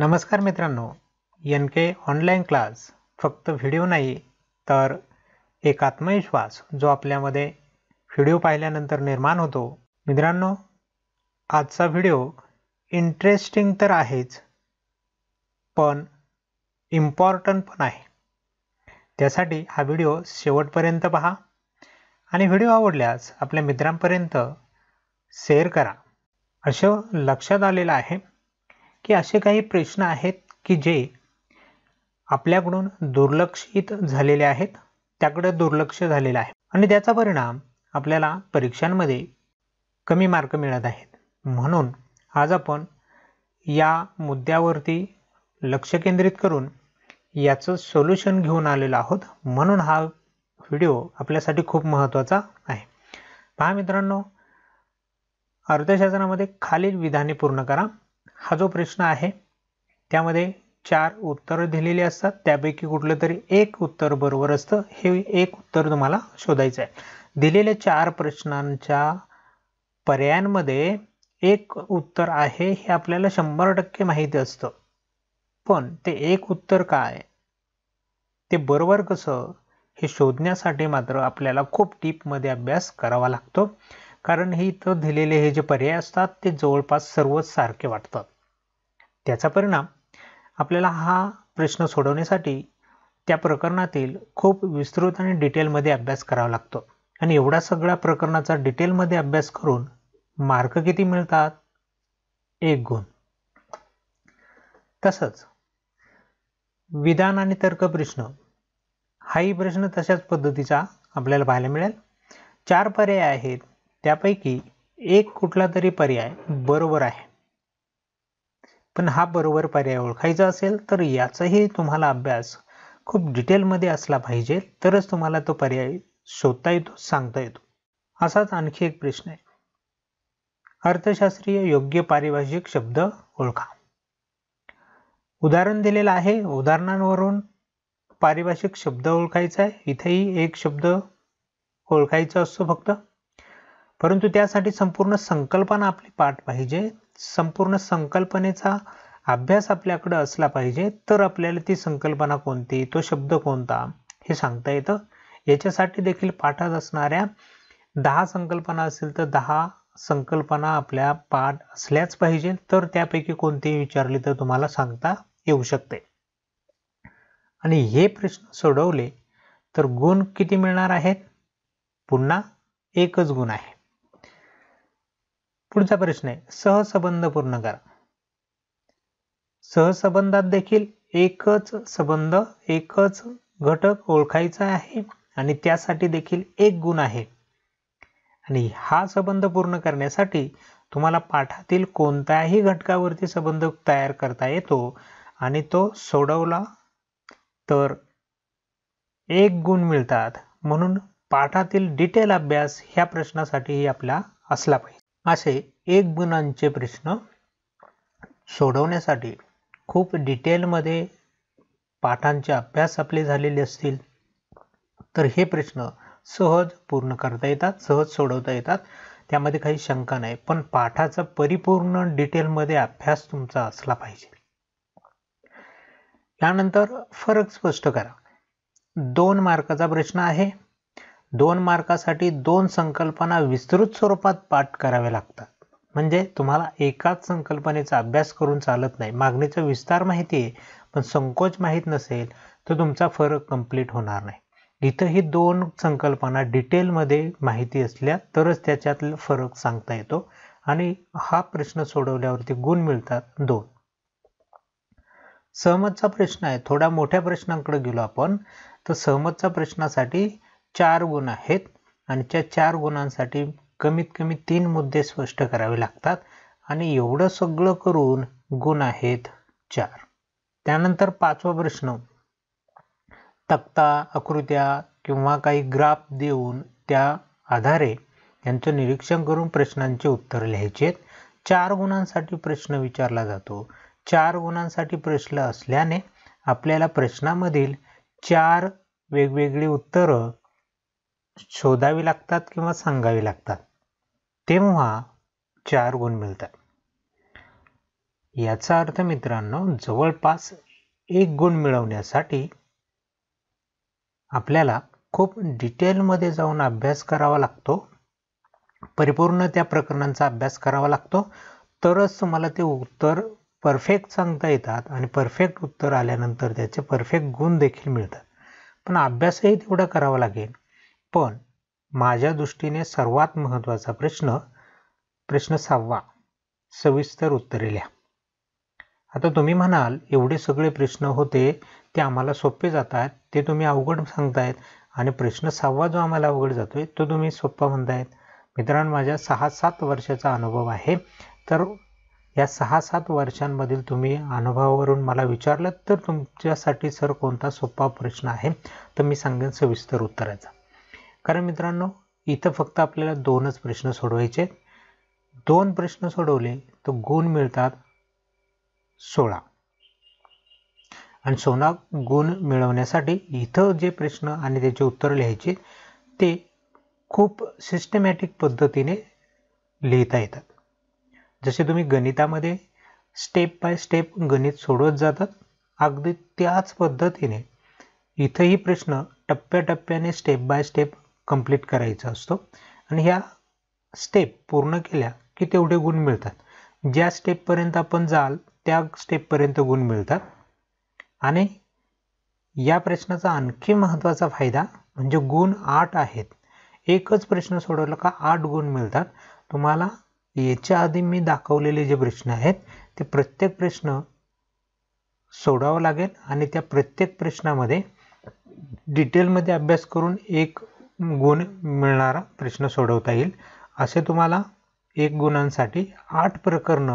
नमस्कार मित्रांनो N K online class फक्त वीडियो नहीं तो एक आत्मविश्वास जो अपने व्हिडिओ पाहिल्यानंतर निर्माण होतो आज का वीडियो इंटरेस्टिंग तर आहेच पण इम्पॉर्टंट पे हा वीडियो शेवटपर्यंत पहा आणि व्हिडिओ आवडल्यास आपल्या मित्रांपर्यंत शेयर करा असं लक्षा आलेलं की असे काही प्रश्न आहेत की जे आपल्याकडून दुर्लक्षित झालेले आहेत त्याकडे दुर्लक्ष झालेलं आहे आणि त्याचा परिणाम आपल्याला परीक्षांमध्ये कमी मार्क मिळत आहेत म्हणून आज आपण या मुद्द्यावरती लक्ष केंद्रित करून याचं सोल्युशन घेऊन आलेलो आहोत म्हणून हा व्हिडिओ आपल्यासाठी खूप महत्त्वाचा आहे पहा मित्रांनो अर्थशास्त्रामध्ये खालील विधाने पूर्ण करा हा जो प्रश्न आहे त्यामध्ये चार उत्तर दिलेली असतात त्यापैकी कुठलं तरी एक उत्तर बरोबर असतं हे एक उत्तर तुम्हाला शोधायचं आहे दिलेल्या चार प्रश्नांच्या पर्यायांमध्ये एक उत्तर आहे हे आपल्याला शंभर टक्के माहिती असतं पण ते एक उत्तर काय ते बरोबर कसं हे शोधण्यासाठी मात्र आपल्याला खूप मध्ये अभ्यास करावा लागतो कारण हे इथं दिलेले हे जे पर्याय असतात ते जवळपास सर्वच सारखे वाटतात त्याचा परिणाम आपल्याला हा प्रश्न सोडवण्यासाठी त्या प्रकरणातील खूप विस्तृत आणि डिटेलमध्ये अभ्यास करावा लागतो आणि एवढा सगळ्या प्रकरणाचा डिटेलमध्ये अभ्यास करून मार्क किती मिळतात एक गुण तसंच विधान आणि तर्क प्रश्न हाही प्रश्न तशाच पद्धतीचा आपल्याला पाहायला मिळेल चार पर्याय आहेत त्यापैकी एक कुठला तरी पर्याय बरोबर आहे पण हा बरोबर पर्याय ओळखायचा असेल तर याचाही तुम्हाला अभ्यास खूप डिटेलमध्ये असला पाहिजे तरच तुम्हाला तो पर्याय शोधता येतो सांगता येतो असाच आणखी एक प्रश्न आहे अर्थशास्त्रीय योग्य पारिभाषिक शब्द ओळखा उदाहरण दिलेलं आहे उदाहरणांवरून पारिभाषिक शब्द ओळखायचा आहे इथेही एक शब्द ओळखायचा असतो फक्त परंतु त्यासाठी संपूर्ण संकल्पना आपली पाठ पाहिजे संपूर्ण संकल्पनेचा अभ्यास आपल्याकडे असला पाहिजे तर आपल्याला ती संकल्पना कोणती तो शब्द कोणता हे सांगता येतं याच्यासाठी देखील पाठात असणाऱ्या दहा संकल्पना असेल तर दहा संकल्पना आपल्या पाठ असल्याच पाहिजे तर त्यापैकी कोणतीही विचारली तर तुम्हाला सांगता येऊ शकते आणि हे प्रश्न सोडवले तर गुण किती मिळणार आहेत पुन्हा एकच गुण आहे पुढचा प्रश्न आहे सहसंबंध पूर्ण करा सहसंबंधात देखील एकच संबंध एकच घटक ओळखायचा आहे आणि त्यासाठी देखील एक गुण आहे आणि हा संबंध पूर्ण करण्यासाठी तुम्हाला पाठातील कोणत्याही घटकावरती संबंध तयार करता येतो आणि तो सोडवला तर एक गुण मिळतात म्हणून पाठातील डिटेल अभ्यास ह्या प्रश्नासाठीही आपला असला पाहिजे असे एक गुणांचे प्रश्न सोडवण्यासाठी खूप डिटेलमध्ये पाठांचे अभ्यास आपले झालेले असतील तर हे प्रश्न सहज पूर्ण करता येतात सहज सोडवता येतात त्यामध्ये काही शंका नाही पण पाठाचा परिपूर्ण डिटेलमध्ये अभ्यास तुमचा असला पाहिजे यानंतर फरक स्पष्ट करा दोन मार्काचा प्रश्न आहे दोन मार्कासाठी दोन संकल्पना विस्तृत स्वरूपात पाठ कराव्या लागतात म्हणजे तुम्हाला एकाच संकल्पनेचा अभ्यास करून चालत नाही मागणीचा विस्तार माहिती आहे पण संकोच माहीत नसेल तर तुमचा फरक कंप्लीट होणार नाही इथं ही दोन संकल्पना डिटेलमध्ये माहिती असल्या तरच त्याच्यातला फरक सांगता येतो आणि हा प्रश्न सोडवल्यावरती गुण मिळतात दोन सहमतचा प्रश्न आहे थोड्या मोठ्या प्रश्नांकडे गेलो आपण तर सहमतचा प्रश्नासाठी चार गुण आहेत आणि त्या चार गुणांसाठी कमीत कमी तीन मुद्दे स्पष्ट करावे लागतात आणि एवढं सगळं करून गुण आहेत चार त्यानंतर पाचवा प्रश्न तक्ता आकृत्या किंवा काही ग्राफ देऊन त्या आधारे यांचं निरीक्षण करून प्रश्नांचे उत्तर लिहायचे चार गुणांसाठी प्रश्न विचारला जातो चार गुणांसाठी प्रश्न असल्याने आपल्याला प्रश्नामधील चार वेगवेगळी उत्तरं शोधावी लागतात किंवा सांगावी लागतात तेव्हा चार गुण मिळतात याचा अर्थ मित्रांनो जवळपास एक गुण मिळवण्यासाठी आपल्याला खूप डिटेलमध्ये जाऊन अभ्यास करावा लागतो परिपूर्ण त्या प्रकरणांचा अभ्यास करावा लागतो तरच तुम्हाला ते उत्तर परफेक्ट सांगता येतात आणि परफेक्ट उत्तर आल्यानंतर त्याचे परफेक्ट गुण देखील मिळतात पण अभ्यासही तेवढा करावा लागेल पण माझ्या दृष्टीने सर्वात महत्त्वाचा प्रश्न प्रश्न सहावा सविस्तर उत्तरे लिहा आता तुम्ही म्हणाल एवढे सगळे प्रश्न होते ते आम्हाला सोपे जातात ते तुम्ही अवघड सांगतायत आणि प्रश्न सहावा जो आम्हाला अवघड जातोय तो तुम्ही सोपा म्हणतायत मित्रांनो माझ्या सहा सात वर्षाचा अनुभव आहे तर या सहा सात वर्षांमधील तुम्ही अनुभवावरून मला विचारलं तर तुमच्यासाठी सर कोणता सोपा प्रश्न आहे तर मी सांगेन सविस्तर उत्तराचा कारण मित्रांनो इथं फक्त आपल्याला दोनच प्रश्न सोडवायचे दोन प्रश्न सोडवले तर गुण मिळतात सोळा आणि सोना गुण मिळवण्यासाठी इथं जे प्रश्न आणि त्याचे उत्तर लिहायचे ते खूप सिस्टमॅटिक पद्धतीने लिहिता येतात जसे तुम्ही गणितामध्ये स्टेप बाय स्टेप गणित सोडवत जातात अगदी त्याच पद्धतीने इथंही प्रश्न टप्प्याटप्प्याने स्टेप बाय स्टेप कंप्लीट करायचा असतो आणि ह्या स्टेप पूर्ण केल्या की तेवढे गुण मिळतात ज्या स्टेपपर्यंत आपण जाल त्या स्टेपपर्यंत गुण मिळतात आणि या प्रश्नाचा आणखी महत्त्वाचा फायदा म्हणजे गुण आठ आहेत एकच प्रश्न सोडवला का आठ गुण मिळतात तुम्हाला याच्या आधी मी दाखवलेले जे प्रश्न आहेत ते प्रत्येक प्रश्न सोडावं लागेल आणि त्या प्रत्येक प्रश्नामध्ये डिटेलमध्ये अभ्यास करून एक गुण मिळणारा प्रश्न सोडवता येईल असे तुम्हाला एक गुणांसाठी आठ प्रकरण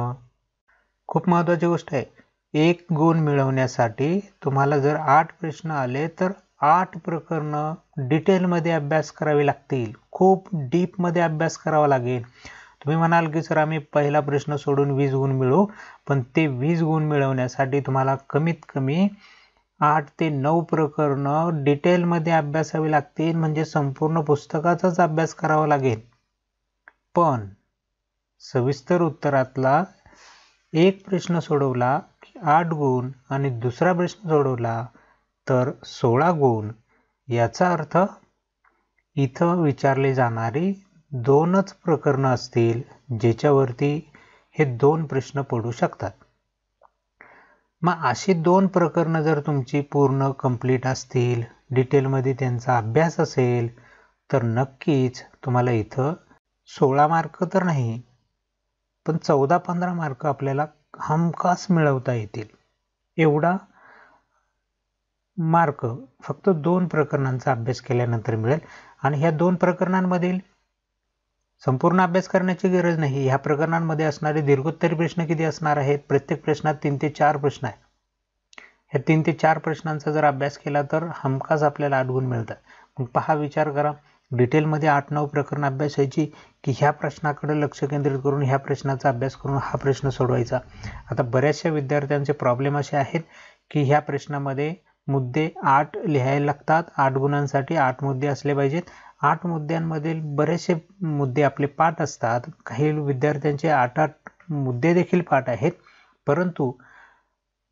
खूप महत्त्वाची गोष्ट आहे एक गुण मिळवण्यासाठी तुम्हाला जर आठ प्रश्न आले तर आठ प्रकरणं डिटेलमध्ये अभ्यास करावे लागतील खूप डीपमध्ये अभ्यास करावा लागेल तुम्ही म्हणाल की सर आम्ही पहिला प्रश्न सोडून वीस गुण मिळवू पण ते वीस गुण मिळवण्यासाठी तुम्हाला कमीत कमी आठ ते नऊ प्रकरणं डिटेलमध्ये अभ्यासावी लागतील म्हणजे संपूर्ण पुस्तकाचाच अभ्यास करावा लागेल पण सविस्तर उत्तरातला एक प्रश्न सोडवला की आठ गुण आणि दुसरा प्रश्न सोडवला तर सोळा गुण याचा अर्थ इथं विचारले जाणारी दोनच प्रकरणं असतील ज्याच्यावरती हे दोन प्रश्न पडू शकतात मग अशी दोन प्रकरणं जर तुमची पूर्ण कंप्लीट असतील डिटेलमध्ये त्यांचा अभ्यास असेल तर नक्कीच तुम्हाला इथं सोळा मार्क तर नाही पण चौदा पंधरा मार्क आपल्याला हमखास मिळवता येतील एवढा मार्क फक्त दोन प्रकरणांचा अभ्यास केल्यानंतर मिळेल आणि ह्या दोन प्रकरणांमधील संपूर्ण अभ्यास करण्याची गरज नाही ह्या प्रकरणांमध्ये असणारे दीर्घोत्तरी प्रश्न किती असणार आहेत प्रत्येक प्रश्नात तीन ते चार प्रश्न आहेत ह्या तीन ते चार प्रश्नांचा जर अभ्यास केला तर हमखास आपल्याला आठ गुण मिळतात मग पहा विचार करा डिटेलमध्ये आठ नऊ प्रकरण अभ्यासायची की ह्या प्रश्नाकडे लक्ष केंद्रित करून ह्या प्रश्नाचा अभ्यास करून हा प्रश्न सोडवायचा आता बऱ्याचशा विद्यार्थ्यांचे प्रॉब्लेम असे आहेत की ह्या प्रश्नामध्ये मुद्दे आठ लिहायला लागतात आठ गुणांसाठी आठ मुद्दे असले पाहिजेत आठ मुद्द्यांमधील बरेचसे मुद्दे आपले पाठ असतात काही विद्यार्थ्यांचे आठ आठ मुद्दे देखील पाठ आहेत परंतु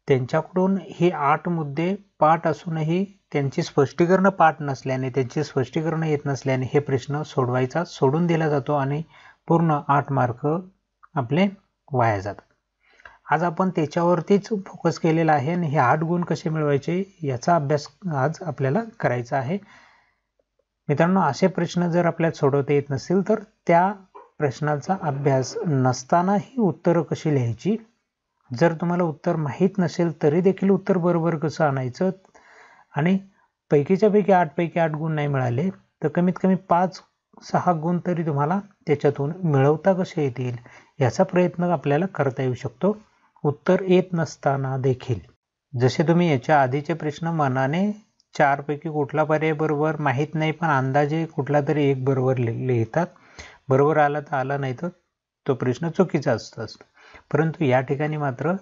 त्यांच्याकडून हे आठ मुद्दे पाठ असूनही त्यांची स्पष्टीकरणं पाठ नसल्याने त्यांची स्पष्टीकरण येत नसल्याने हे प्रश्न सोडवायचा सोडून दिला जातो आणि पूर्ण आठ मार्क आपले वाया जातात आज आपण त्याच्यावरतीच फोकस केलेला आहे आणि हे आठ गुण कसे मिळवायचे याचा अभ्यास आज आपल्याला करायचा आहे मित्रांनो असे प्रश्न जर आपल्याला सोडवता येत नसेल तर त्या प्रश्नाचा अभ्यास नसतानाही उत्तरं कशी लिहायची जर तुम्हाला उत्तर माहीत नसेल तरी देखील उत्तर बरोबर कसं आणायचं आणि पैकीच्या पैकी आठपैकी आठ गुण नाही मिळाले तर कमीत कमी पाच सहा गुण तरी तुम्हाला त्याच्यातून मिळवता कसे येतील याचा प्रयत्न आपल्याला करता येऊ शकतो उत्तर येत नसताना देखील जसे तुम्ही याच्या आधीचे प्रश्न मनाने चारपैकी कुठला पर्याय बरोबर माहीत नाही पण अंदाजे कुठला तरी एक बरोबर लिहितात बरोबर आला तर आला नाही तर तो प्रश्न चुकीचा असतो असतो परंतु या ठिकाणी मात्र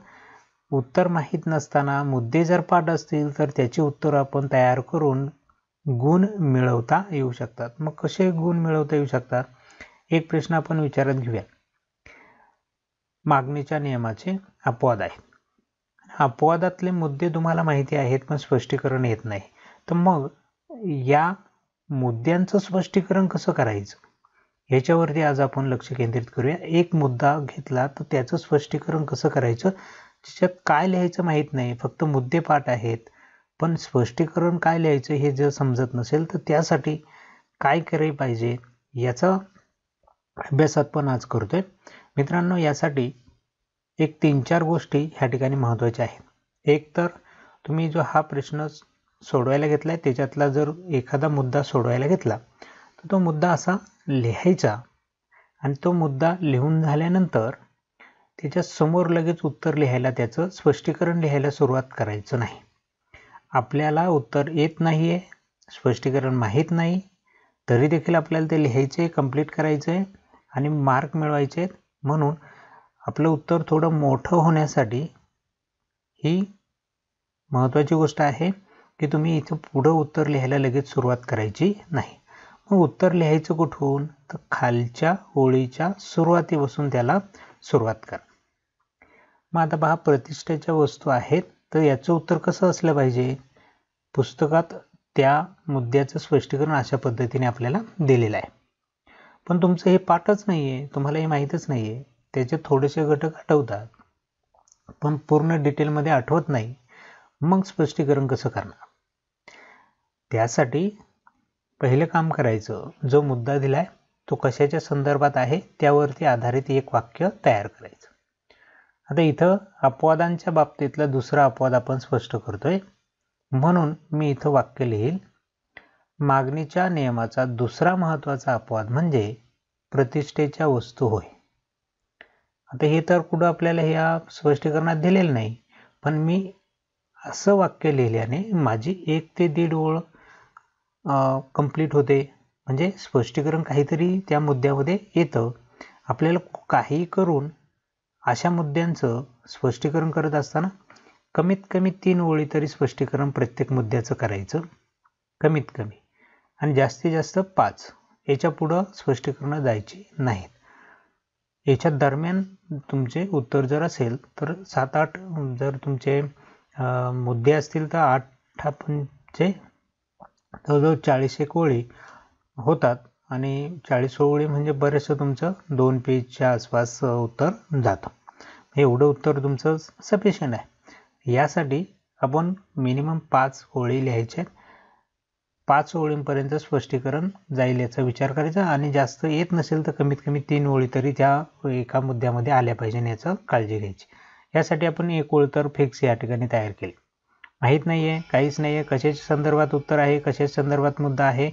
उत्तर माहीत नसताना मुद्दे जर पाठ असतील तर त्याचे उत्तर आपण तयार करून गुण मिळवता येऊ शकतात मग कसे गुण मिळवता येऊ शकतात एक प्रश्न आपण विचारात घेऊया मागणीच्या नियमाचे अपवाद आहेत अपवादातले मुद्दे तुम्हाला माहिती आहेत पण स्पष्टीकरण येत नाही तर मग या मुद्द्यांचं स्पष्टीकरण कसं करायचं याच्यावरती आज आपण लक्ष केंद्रित करूया एक मुद्दा घेतला तर त्याचं स्पष्टीकरण कसं करायचं त्याच्यात काय लिहायचं माहीत नाही फक्त मुद्दे पाठ आहेत पण स्पष्टीकरण काय लिहायचं हे जर समजत नसेल तर त्यासाठी काय करायला पाहिजे याचा अभ्यासात पण आज करतोय मित्रांनो यासाठी एक तीन चार गोष्टी ह्या ठिकाणी महत्त्वाच्या आहेत एक तर तुम्ही जो हा प्रश्न सोडवायला घेतला आहे त्याच्यातला जर एखादा मुद्दा सोडवायला घेतला तर तो मुद्दा असा लिहायचा आणि तो मुद्दा लिहून झाल्यानंतर त्याच्यासमोर लगेच उत्तर लिहायला त्याचं स्पष्टीकरण लिहायला सुरुवात करायचं नाही आपल्याला उत्तर येत नाही आहे स्पष्टीकरण माहीत नाही तरी देखील आपल्याला ते लिहायचे कंप्लीट करायचं आहे आणि मार्क मिळवायचे आहेत म्हणून आपलं उत्तर थोडं मोठं होण्यासाठी ही महत्त्वाची गोष्ट आहे की तुम्ही इथं पुढं उत्तर लिहायला लगेच सुरुवात करायची नाही मग उत्तर लिहायचं कुठून तर खालच्या ओळीच्या सुरुवातीपासून त्याला सुरुवात करा मग आता पहा प्रतिष्ठेच्या वस्तू आहेत तर याचं उत्तर कसं असलं पाहिजे पुस्तकात त्या मुद्द्याचं स्पष्टीकरण अशा पद्धतीने आपल्याला दिलेलं आहे पण तुमचं हे पाठच नाही आहे तुम्हाला हे माहीतच नाही आहे त्याचे थोडेसे घटक आठवतात पण पूर्ण डिटेलमध्ये आठवत नाही मग स्पष्टीकरण कसं करणार त्यासाठी पहिलं काम करायचं जो मुद्दा दिलाय तो कशाच्या संदर्भात आहे त्यावरती आधारित एक वाक्य तयार करायचं आता इथं अपवादांच्या बाबतीतला दुसरा अपवाद आपण स्पष्ट करतोय म्हणून मी इथं वाक्य लिहील मागणीच्या नियमाचा दुसरा महत्त्वाचा अपवाद म्हणजे प्रतिष्ठेच्या वस्तू होय आता हे तर कुठं आपल्याला ह्या स्पष्टीकरणात दिलेलं नाही पण मी असं वाक्य लिहिल्याने माझी एक ते दीड ओळ कंप्लीट होते म्हणजे स्पष्टीकरण काहीतरी त्या मुद्द्यामध्ये येतं आपल्याला काही करून अशा मुद्द्यांचं स्पष्टीकरण करत असताना कमीत कमी तीन ओळी तरी स्पष्टीकरण प्रत्येक मुद्द्याचं करायचं कमीत कमी आणि जास्तीत जास्त पाच याच्या पुढं स्पष्टीकरणं जायचे नाहीत याच्या दरम्यान तुमचे उत्तर जर असेल तर सात आठ जर तुमचे मुद्दे असतील तर आठ आपणचे जवळजवळ चाळीस एक ओळी होतात आणि चाळीस ओळी म्हणजे बरेचसं तुमचं दोन पेजच्या आसपास उत्तर जातं एवढं उत्तर तुमचं सफिशियंट आहे यासाठी आपण मिनिमम पाच ओळी लिहायच्या आहेत पाच ओळींपर्यंत स्पष्टीकरण जाईल याचा विचार करायचा आणि जास्त येत नसेल तर कमीत कमी तीन ओळी तरी त्या एका मुद्द्यामध्ये आल्या पाहिजे याचं काळजी घ्यायची यासाठी आपण एक ओळ तर फिक्स या ठिकाणी तयार केली माहीत नाही आहे काहीच नाही आहे कशाच्या संदर्भात उत्तर आहे कशाच्या संदर्भात मुद्दा आहे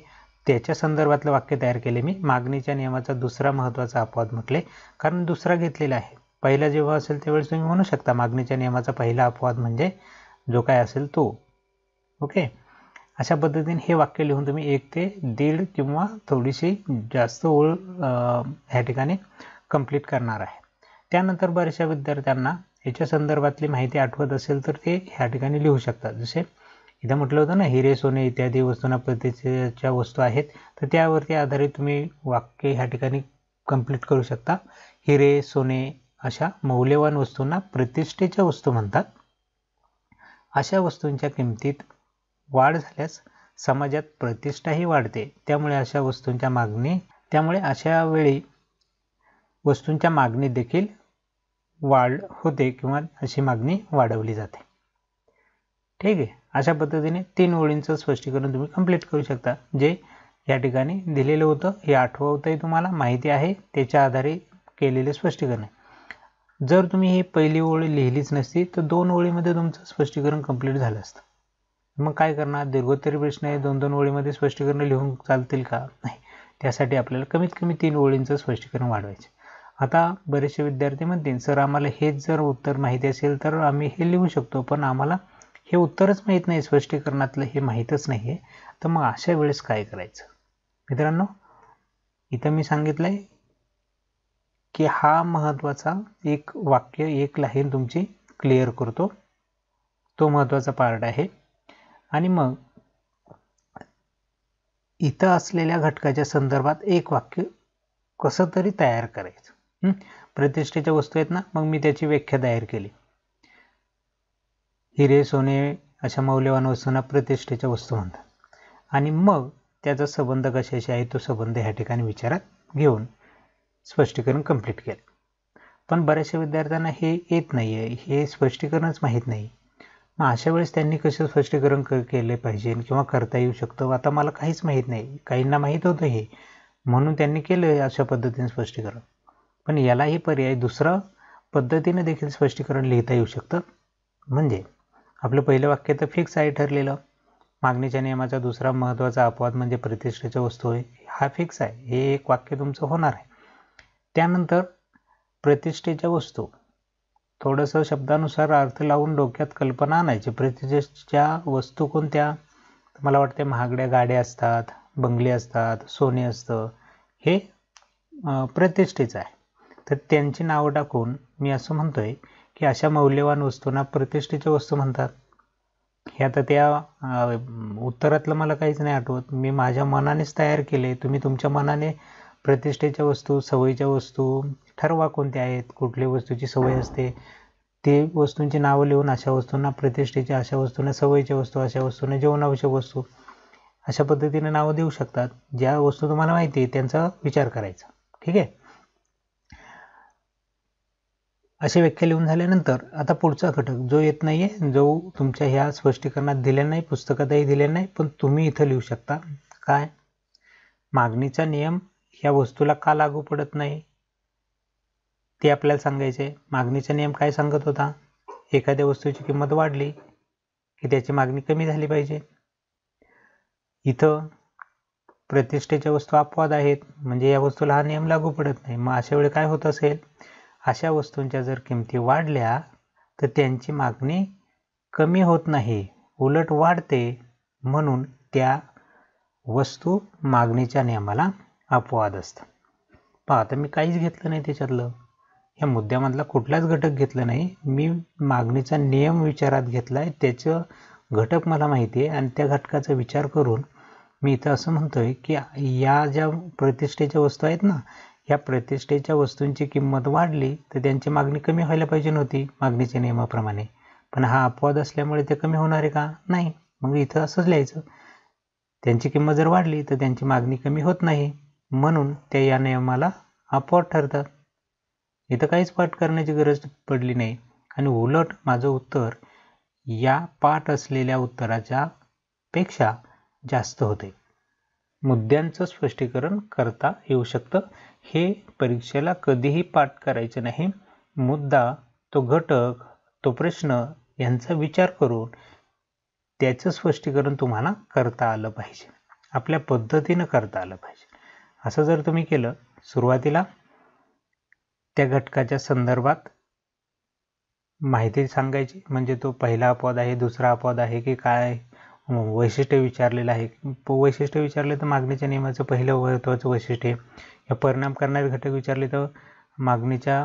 त्याच्या संदर्भातलं वाक्य तयार केले मी मागणीच्या नियमाचा दुसरा महत्त्वाचा अपवाद म्हटले कारण दुसरा घेतलेला आहे पहिला जेव्हा असेल त्यावेळेस तुम्ही म्हणू शकता मागणीच्या नियमाचा पहिला अपवाद म्हणजे जो काय असेल तो ओके अशा पद्धतीने हे वाक्य लिहून तुम्ही एक ते दीड किंवा थोडीशी जास्त ओळ ह्या ठिकाणी कंप्लीट करणार आहे त्यानंतर बऱ्याचशा विद्यार्थ्यांना याच्या संदर्भातली माहिती आठवत असेल तर ते ह्या ठिकाणी लिहू शकतात जसे इथं म्हटलं होतं ना हिरे सोने इत्यादी वस्तूंना पद्धतीच्या वस्तू आहेत तर त्यावरती आधारित तुम्ही वाक्य ह्या ठिकाणी कंप्लीट करू शकता हिरे सोने अशा मौल्यवान वस्तूंना प्रतिष्ठेच्या वस्तू म्हणतात अशा वस्तूंच्या किमतीत वाढ झाल्यास समाजात प्रतिष्ठाही वाढते त्यामुळे अशा वस्तूंच्या मागणी त्यामुळे अशा वेळी वस्तूंच्या मागणी देखील वाढ होते किंवा अशी मागणी वाढवली जाते ठीक आहे अशा पद्धतीने तीन ओळींचं स्पष्टीकरण तुम्ही कंप्लीट करू शकता जे या ठिकाणी दिलेलं होतं हे आठवतंही तुम्हाला माहिती आहे त्याच्या आधारे केलेले स्पष्टीकरण जर तुम्ही ही पहिली ओळी लिहिलीच नसती तर दोन ओळीमध्ये तुमचं स्पष्टीकरण कंप्लीट झालं असतं मग काय करणार दीर्घोत्तरी प्रश्न आहे दोन दोन ओळीमध्ये स्पष्टीकरण लिहून चालतील का नाही त्यासाठी आपल्याला कमीत कमी तीन ओळींचं स्पष्टीकरण वाढवायचं आता बरेचसे विद्यार्थी म्हणतील सर आम्हाला हेच जर उत्तर माहिती असेल तर आम्ही हे लिहू शकतो पण आम्हाला हे उत्तरच माहीत नाही स्पष्टीकरणातलं हे माहीतच नाही आहे तर मग अशा वेळेस काय करायचं मित्रांनो इथं मी सांगितलंय की हा महत्त्वाचा एक वाक्य एक लाईन तुमची क्लिअर करतो तो महत्त्वाचा पार्ट आहे आणि मग इथं असलेल्या घटकाच्या संदर्भात एक वाक्य कसं तरी तयार करायचं प्रतिष्ठेच्या वस्तू आहेत ना मग मी त्याची व्याख्या तयार केली हिरे सोने अशा मौल्यवान वस्तूंना प्रतिष्ठेच्या वस्तू म्हणतात आणि मग त्याचा संबंध कशाशी आहे तो संबंध ह्या ठिकाणी विचारात घेऊन स्पष्टीकरण कंप्लीट केलं पण बऱ्याचशा विद्यार्थ्यांना हे येत नाही आहे हे स्पष्टीकरणच माहीत नाही मग अशा वेळेस त्यांनी कसं स्पष्टीकरण क केले पाहिजे किंवा करता येऊ शकतं आता मला काहीच माहीत नाही काहींना माहीत होतं हे म्हणून त्यांनी केलं अशा पद्धतीने स्पष्टीकरण पण यालाही पर्याय दुसरा पद्धतीने देखील स्पष्टीकरण लिहिता येऊ शकतं म्हणजे आपलं पहिलं वाक्य तर फिक्स आहे ठरलेलं मागणीच्या नियमाचा दुसरा महत्त्वाचा अपवाद म्हणजे प्रतिष्ठेच्या वस्तू आहे हा फिक्स आहे हे एक वाक्य तुमचं होणार आहे त्यानंतर प्रतिष्ठेच्या वस्तू थोडंसं शब्दानुसार अर्थ लावून डोक्यात कल्पना आणायची प्रतिष्ठेच्या वस्तू कोणत्या मला वाटते महागड्या गाड्या असतात बंगले असतात सोने असतं हे प्रतिष्ठेचं आहे तर त्यांची नावं टाकून मी असं म्हणतो आहे की अशा मौल्यवान वस्तूंना प्रतिष्ठेच्या वस्तू म्हणतात हे आता त्या उत्तरातलं मला काहीच नाही आठवत मी माझ्या मनानेच तयार केले तुम्ही तुमच्या मनाने प्रतिष्ठेच्या वस्तू सवयीच्या वस्तू ठरवा कोणत्या आहेत कुठल्या वस्तूची सवय असते ते वस्तूंची नावं लिहून अशा वस्तूंना प्रतिष्ठेच्या अशा वस्तूंना सवयीच्या वस्तू अशा वस्तूंना जेवणावश्यक वस्तू अशा पद्धतीने नावं देऊ शकतात ज्या वस्तू तुम्हाला माहिती आहे त्यांचा विचार करायचा ठीक आहे अशी व्याख्या लिहून झाल्यानंतर आता पुढचा घटक जो येत नाही आहे जो तुमच्या ह्या स्पष्टीकरणात दिलेला नाही पुस्तकातही दिलेला नाही पण तुम्ही इथं लिहू शकता काय मागणीचा नियम या वस्तूला का लागू पडत नाही ते आपल्याला सांगायचे मागणीचा नियम काय सांगत होता एखाद्या वस्तूची किंमत वाढली की त्याची मागणी कमी झाली पाहिजे इथं प्रतिष्ठेच्या वस्तू अपवाद आहेत म्हणजे या वस्तूला हा नियम लागू पडत नाही मग अशा वेळी काय होत असेल अशा वस्तूंच्या जर किमती वाढल्या तर त्यांची मागणी कमी होत नाही उलट वाढते म्हणून त्या वस्तू मागणीच्या नियमाला अपवाद असतं पहा आता मी काहीच घेतलं नाही त्याच्यातलं या मुद्द्यामधला कुठलाच घटक घेतला नाही मी मागणीचा नियम विचारात घेतला आहे त्याचं घटक मला माहिती आहे आणि त्या घटकाचा विचार करून मी इथं असं म्हणतो आहे की या ज्या प्रतिष्ठेच्या वस्तू आहेत ना या प्रतिष्ठेच्या वस्तूंची किंमत वाढली तर त्यांची मागणी कमी व्हायला पाहिजे नव्हती मागणीच्या नियमाप्रमाणे पण हा अपवाद असल्यामुळे ते कमी होणार आहे का नाही मग इथं असंच लिहायचं त्यांची किंमत जर वाढली तर त्यांची मागणी कमी होत नाही म्हणून ते या नियमाला अपवाद ठरतात इथं काहीच पाठ करण्याची गरज पडली नाही आणि उलट माझं उत्तर या पाठ असलेल्या उत्तराच्या पेक्षा जास्त होते मुद्द्यांचं स्पष्टीकरण करता येऊ शकतं हे परीक्षेला कधीही पाठ करायचं नाही मुद्दा तो घटक तो प्रश्न यांचा विचार करून त्याचं स्पष्टीकरण तुम्हाला करता आलं पाहिजे आपल्या पद्धतीनं करता आलं पाहिजे असं जर तुम्ही केलं सुरुवातीला त्या घटकाच्या संदर्भात माहिती सांगायची म्हणजे तो पहिला अपवाद आहे दुसरा अपवाद आहे की काय वैशिष्ट्य विचारलेलं आहे वैशिष्ट्य विचारले तर मागणीच्या नियमाचं पहिलं महत्त्वाचं वैशिष्ट्य आहे या परिणाम करणारे घटक विचारले तर मागणीच्या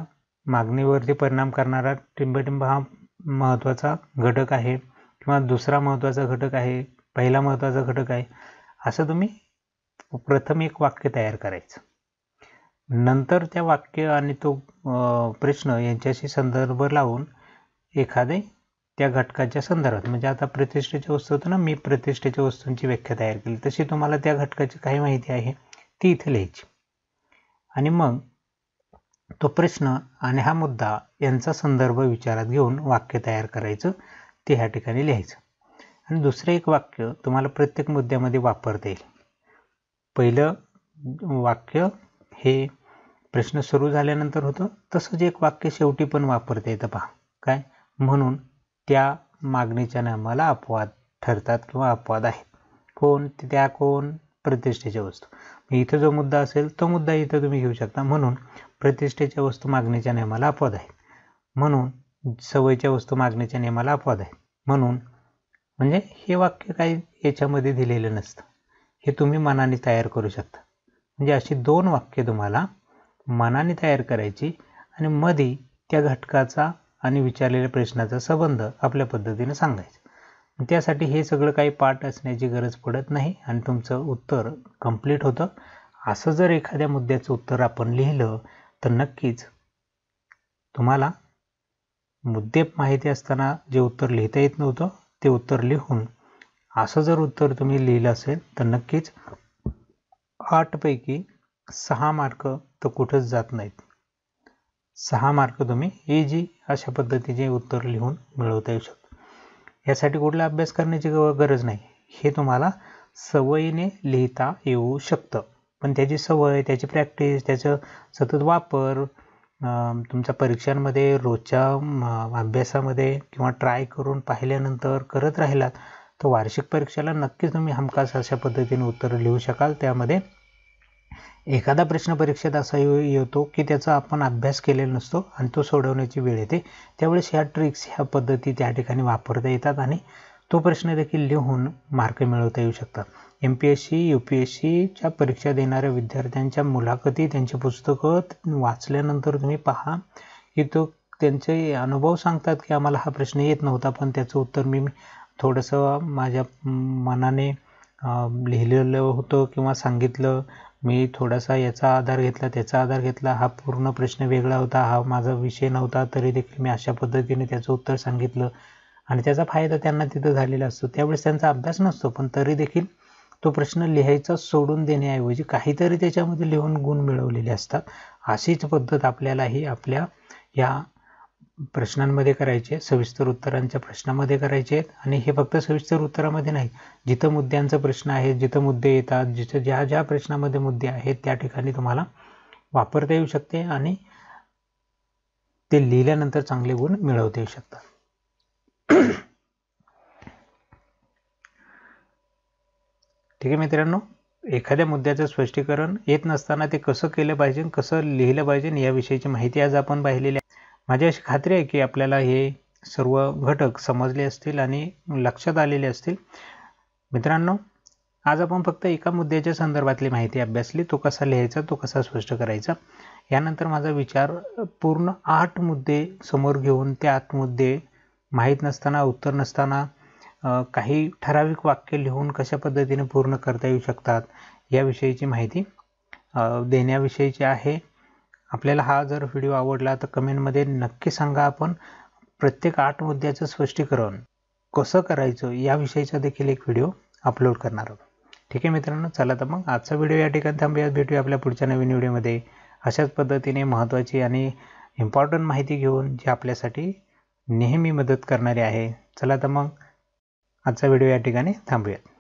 मागणीवरती परिणाम करणारा टिंबटिंब हा महत्त्वाचा घटक आहे किंवा दुसरा महत्त्वाचा घटक आहे पहिला महत्त्वाचा घटक आहे असं तुम्ही प्रथम एक वाक्य तयार करायचं नंतर त्या वाक्य आणि तो प्रश्न यांच्याशी संदर्भ लावून एखादे त्या घटकाच्या संदर्भात म्हणजे आता प्रतिष्ठेच्या वस्तू होतं ना मी प्रतिष्ठेच्या वस्तूंची व्याख्या तयार केली तशी तुम्हाला त्या घटकाची काही माहिती आहे ती इथे लिहायची आणि मग तो प्रश्न आणि हा मुद्दा यांचा संदर्भ विचारात घेऊन वाक्य तयार करायचं ते ह्या ठिकाणी लिहायचं आणि दुसरं एक वाक्य तुम्हाला प्रत्येक मुद्द्यामध्ये वापरता येईल पहिलं वाक्य हे प्रश्न सुरू झाल्यानंतर होतं तसंच एक वाक्य शेवटी पण वापरता येतं पहा काय म्हणून त्या मागणीच्या नामाला अपवाद ठरतात किंवा अपवाद आहेत कोण त्या कोण प्रतिष्ठेच्या वस्तू इथं जो मुद्दा असेल तो मुद्दा इथं तुम्ही घेऊ शकता म्हणून प्रतिष्ठेच्या वस्तू मागणीच्या नियमाला अपवाद आहे म्हणून सवयीच्या वस्तू मागणीच्या नियमाला अपवाद आहे म्हणून म्हणजे हे वाक्य काही याच्यामध्ये दिलेलं नसतं हे तुम्ही मनाने तयार करू शकता म्हणजे अशी दोन वाक्य तुम्हाला मनाने तयार करायची आणि मधी त्या घटकाचा आणि विचारलेल्या प्रश्नाचा संबंध आपल्या पद्धतीने सांगायचा त्यासाठी हे सगळं काही पाठ असण्याची गरज पडत नाही आणि तुमचं उत्तर कंप्लीट होतं असं जर एखाद्या मुद्द्याचं उत्तर आपण लिहिलं तर नक्कीच तुम्हाला मुद्दे माहिती असताना जे उत्तर लिहिता येत नव्हतं ते उत्तर लिहून असं जर उत्तर तुम्ही लिहिलं असेल तर नक्कीच पैकी सहा मार्क तर कुठंच जात नाहीत सहा मार्क तुम्ही जी अशा पद्धतीचे उत्तर लिहून मिळवता येऊ शकतो यासाठी कुठला अभ्यास करण्याची गरज नाही हे तुम्हाला सवयीने लिहिता येऊ शकतं पण त्याची सवय त्याची प्रॅक्टिस त्याचं सतत वापर तुमच्या परीक्षांमध्ये रोजच्या अभ्यासामध्ये किंवा ट्राय करून पाहिल्यानंतर करत राहिलात तर वार्षिक परीक्षेला नक्कीच तुम्ही हमखास अशा पद्धतीने उत्तर लिहू शकाल त्यामध्ये एखादा प्रश्न परीक्षेत असा येतो की त्याचा आपण अभ्यास केलेला नसतो आणि तो सोडवण्याची वेळ येते त्यावेळेस ह्या ट्रिक्स ह्या पद्धती त्या ठिकाणी वापरता येतात आणि तो प्रश्न देखील लिहून मार्क मिळवता येऊ शकतात M P S C U P S सीच्या परीक्षा देणाऱ्या विद्यार्थ्यांच्या मुलाखती त्यांची पुस्तकं वाचल्यानंतर तुम्ही पहा की तो त्यांचे अनुभव सांगतात की आम्हाला हा प्रश्न येत नव्हता पण त्याचं उत्तर मी थोडंसं माझ्या मनाने लिहिलेलं होतं किंवा सांगितलं मी थोडासा याचा आधार घेतला त्याचा आधार घेतला हा पूर्ण प्रश्न वेगळा होता हा माझा विषय नव्हता तरी देखील मी अशा पद्धतीने त्याचं उत्तर सांगितलं आणि त्याचा फायदा त्यांना तिथं झालेला असतो त्यावेळेस त्यांचा अभ्यास नसतो पण तरी देखील तो प्रश्न लिहायचा सोडून देण्याऐवजी काहीतरी त्याच्यामध्ये लिहून गुण मिळवलेले असतात अशीच पद्धत आपल्यालाही आपल्या या प्रश्नांमध्ये करायचे सविस्तर उत्तरांच्या प्रश्नामध्ये करायचे आहेत आणि हे फक्त सविस्तर उत्तरामध्ये नाही जिथं मुद्द्यांचा प्रश्न आहे जिथं मुद्दे येतात जिथं ज्या ज्या प्रश्नामध्ये मुद्दे आहेत त्या ठिकाणी तुम्हाला वापरता येऊ शकते आणि ते लिहिल्यानंतर चांगले गुण मिळवता येऊ शकतात ठीक आहे मित्रांनो एखाद्या मुद्द्याचं स्पष्टीकरण येत नसताना ते कसं केलं पाहिजे कसं लिहिलं पाहिजे याविषयीची माहिती आज आपण पाहिलेली माझी अशी खात्री आहे की आपल्याला हे सर्व घटक समजले असतील आणि लक्षात आलेले असतील मित्रांनो आज आपण फक्त एका मुद्द्याच्या संदर्भातली माहिती अभ्यासली तो कसा लिहायचा तो कसा स्पष्ट करायचा यानंतर माझा विचार पूर्ण आठ मुद्दे समोर घेऊन त्या आठ मुद्दे माहीत नसताना उत्तर नसताना काही ठराविक वाक्य लिहून कशा पद्धतीने पूर्ण करता येऊ शकतात याविषयीची माहिती देण्याविषयीची आहे आपल्याला हा जर व्हिडिओ आवडला तर कमेंटमध्ये नक्की सांगा आपण प्रत्येक आठ मुद्द्याचं स्पष्टीकरण कसं करायचं याविषयीचा देखील एक व्हिडिओ अपलोड करणार आहोत ठीक आहे मित्रांनो चला तर मग आजचा व्हिडिओ या ठिकाणी थांबूयात भेटूया आपल्या पुढच्या नवीन व्हिडिओमध्ये अशाच पद्धतीने महत्त्वाची आणि इम्पॉर्टंट माहिती घेऊन जी आपल्यासाठी नेहमी मदत करणारी आहे चला तर मग आजचा व्हिडिओ या ठिकाणी थांबूयात